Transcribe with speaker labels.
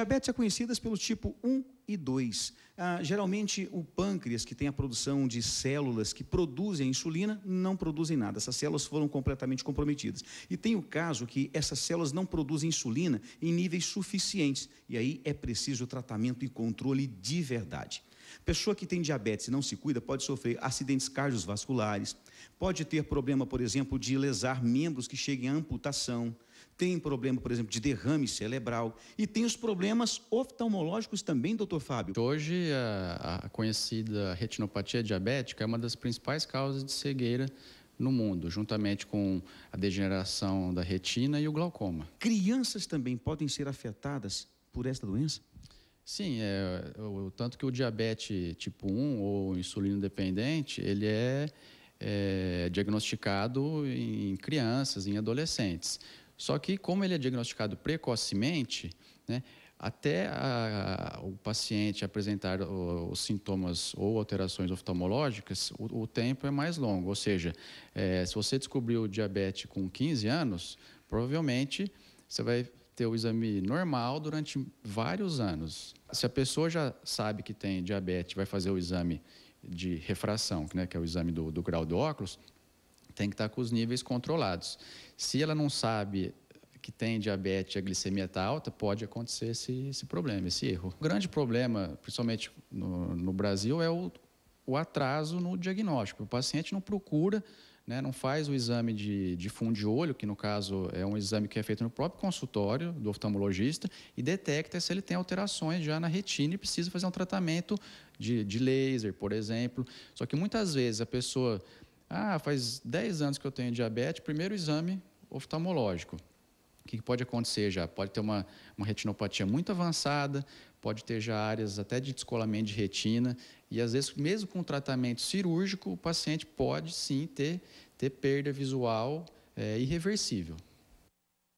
Speaker 1: Diabetes é conhecidas pelo tipo 1, e 2. Ah, geralmente, o pâncreas, que tem a produção de células que produzem a insulina, não produzem nada. Essas células foram completamente comprometidas. E tem o caso que essas células não produzem insulina em níveis suficientes. E aí é preciso tratamento e controle de verdade. Pessoa que tem diabetes e não se cuida pode sofrer acidentes cardiovasculares, pode ter problema, por exemplo, de lesar membros que cheguem à amputação, tem problema, por exemplo, de derrame cerebral e tem os problemas oftalmológicos também, doutor Fábio? Hoje, a, a conhecida retinopatia
Speaker 2: diabética é uma das principais causas de cegueira no mundo, juntamente com a degeneração da retina e o glaucoma. Crianças também podem ser afetadas por esta doença? Sim, é, o, tanto que o diabetes tipo 1 ou insulino dependente, ele é, é diagnosticado em crianças, em adolescentes. Só que como ele é diagnosticado precocemente, né, até a, o paciente apresentar os sintomas ou alterações oftalmológicas, o, o, tempo é mais longo. Ou seja, é, se você descobriu diabetes com 15 anos, provavelmente você vai ter o exame normal durante vários anos. Se a pessoa já sabe que tem diabetes, vai fazer o exame de refração, né, que é o exame do, do grau do óculos, tem que estar com os níveis controlados. Se ela não sabe que tem diabetes e a glicemia está alta, pode acontecer esse, esse problema, esse erro. O grande problema, principalmente no, no Brasil, é o, o atraso no diagnóstico. O paciente não procura né, não faz o exame de, de fundo de olho, que no caso é um exame que é feito no próprio consultório do oftalmologista, e detecta se ele tem alterações já na retina e precisa fazer um tratamento de, de laser, por exemplo. Só que muitas vezes a pessoa, ah, faz 10 anos que eu tenho diabetes, primeiro exame oftalmológico que pode acontecer já? Pode ter uma, uma retinopatia muito avançada, pode ter já áreas até de descolamento de retina, e às vezes, mesmo com tratamento cirúrgico, o paciente pode sim ter, ter perda visual é, irreversível.